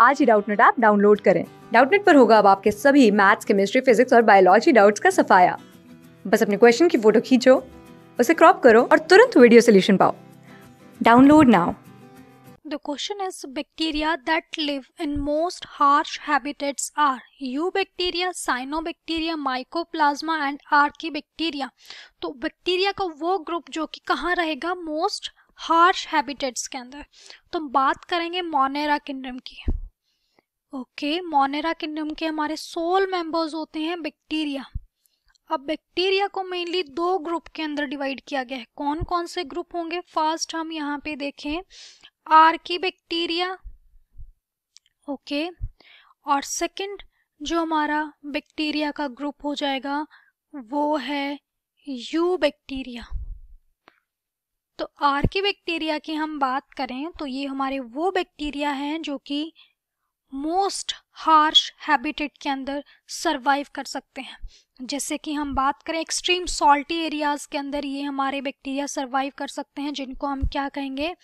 आज ही Doubtnut app download करें डाउटनेट पर होगा अब आपके सभी मैथ्स केमिस्ट्री फिजिक्स और बायोलॉजी डाउट्स का सफाया बस अपने क्वेश्चन की फोटो खींचो उसे क्रॉप करो और तुरंत वीडियो सोल्यूशन पाओ download now The question is bacteria that live in most harsh habitats are mycoplasma and archaebacteria तो बैक्टीरिया का वो ग्रुप जो कि कहाँ रहेगा मोस्ट हार्श हैबिटेट्स के अंदर तो बात करेंगे मोनेरा किंगडम की ओके मोनेरा किंगडम के हमारे सोल मेंबर्स होते हैं बैक्टीरिया अब बैक्टीरिया को मेनली दो ग्रुप के अंदर डिवाइड किया गया है कौन कौन से ग्रुप होंगे फर्स्ट हम यहाँ पे देखें आर की बैक्टीरिया ओके और सेकंड जो हमारा बैक्टीरिया का ग्रुप हो जाएगा वो है यू बैक्टीरिया तो आर की बैक्टीरिया की हम बात करें तो ये हमारे वो बैक्टीरिया हैं जो कि मोस्ट हार्श हैबिटेट के अंदर सर्वाइव कर सकते हैं जैसे कि हम बात करें एक्सट्रीम सॉल्टी एरियाज़ के अंदर ये हमारे बैक्टीरिया सर्वाइव कर सकते हैं जिनको हम क्या कहेंगे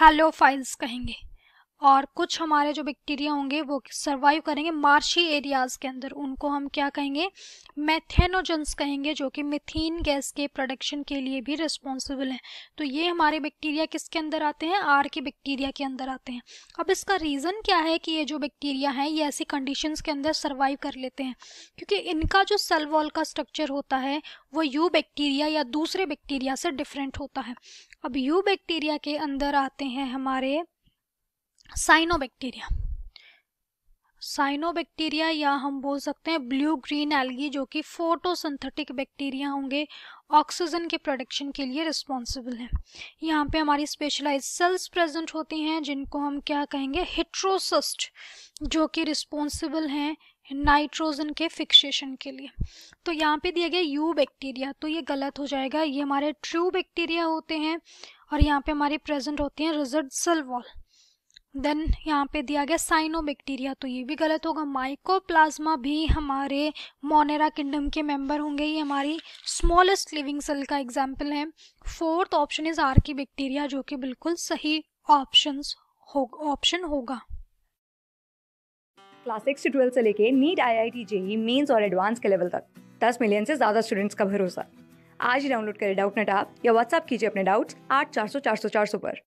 हेलोफाइल्स कहेंगे और कुछ हमारे जो बैक्टीरिया होंगे वो सर्वाइव करेंगे मार्शी एरियाज के अंदर उनको हम क्या कहेंगे मैथेनोजेंस कहेंगे जो कि मिथिन गैस के प्रोडक्शन के लिए भी रिस्पॉन्सिबल हैं तो ये हमारे बैक्टीरिया किसके अंदर आते हैं आर के बैक्टीरिया के अंदर आते हैं अब इसका रीज़न क्या है कि ये जो बैक्टीरिया हैं ये ऐसी कंडीशन के अंदर सर्वाइव कर लेते हैं क्योंकि इनका जो सेल वॉल का स्ट्रक्चर होता है वो यू बैक्टीरिया या दूसरे बैक्टीरिया से डिफरेंट होता है अब यू बैक्टीरिया के अंदर आते हैं हमारे साइनोबैक्टीरिया साइनोबैक्टीरिया या हम बोल सकते हैं ब्लू ग्रीन एल्गी जो कि फोटोसिंथेटिक बैक्टीरिया होंगे ऑक्सीजन के प्रोडक्शन के लिए रिस्पॉन्सिबल हैं यहाँ पे हमारी स्पेशलाइज सेल्स प्रेजेंट होती हैं जिनको हम क्या कहेंगे हिट्रोसिस्ट जो कि रिस्पॉन्सिबल हैं नाइट्रोजन के फिक्सेशन के लिए तो यहाँ पे दिया गया यू बैक्टीरिया तो ये गलत हो जाएगा ये हमारे ट्रू बैक्टीरिया होते हैं और यहाँ पे हमारी प्रेजेंट होती हैं रिजर्ट सेल वॉल देन यहाँ पे दिया गया साइनोबैक्टीरिया तो ये भी गलत होगा माइकोप्लाज्मा भी हमारे मोनेरा किंगडम के मेंबर होंगे ये हमारी स्मॉलेस्ट लिविंग सेल का एग्जाम्पल है fourth option is archaebacteria जो कि बिल्कुल सही ऑप्शन हो ऑप्शन होगा क्लास सिक्स से ट्वेल्थ से लेके NEET I I T JEE mains और एडवांस के लेवल तक दस मिलियन से ज़्यादा स्टूडेंट्स का भरोसा आज ही डाउनलोड करें डाउट नेट आप या व्हाट्सअप कीजिए अपने डाउट्स आठ चार सौ चार सौ चार सौ पर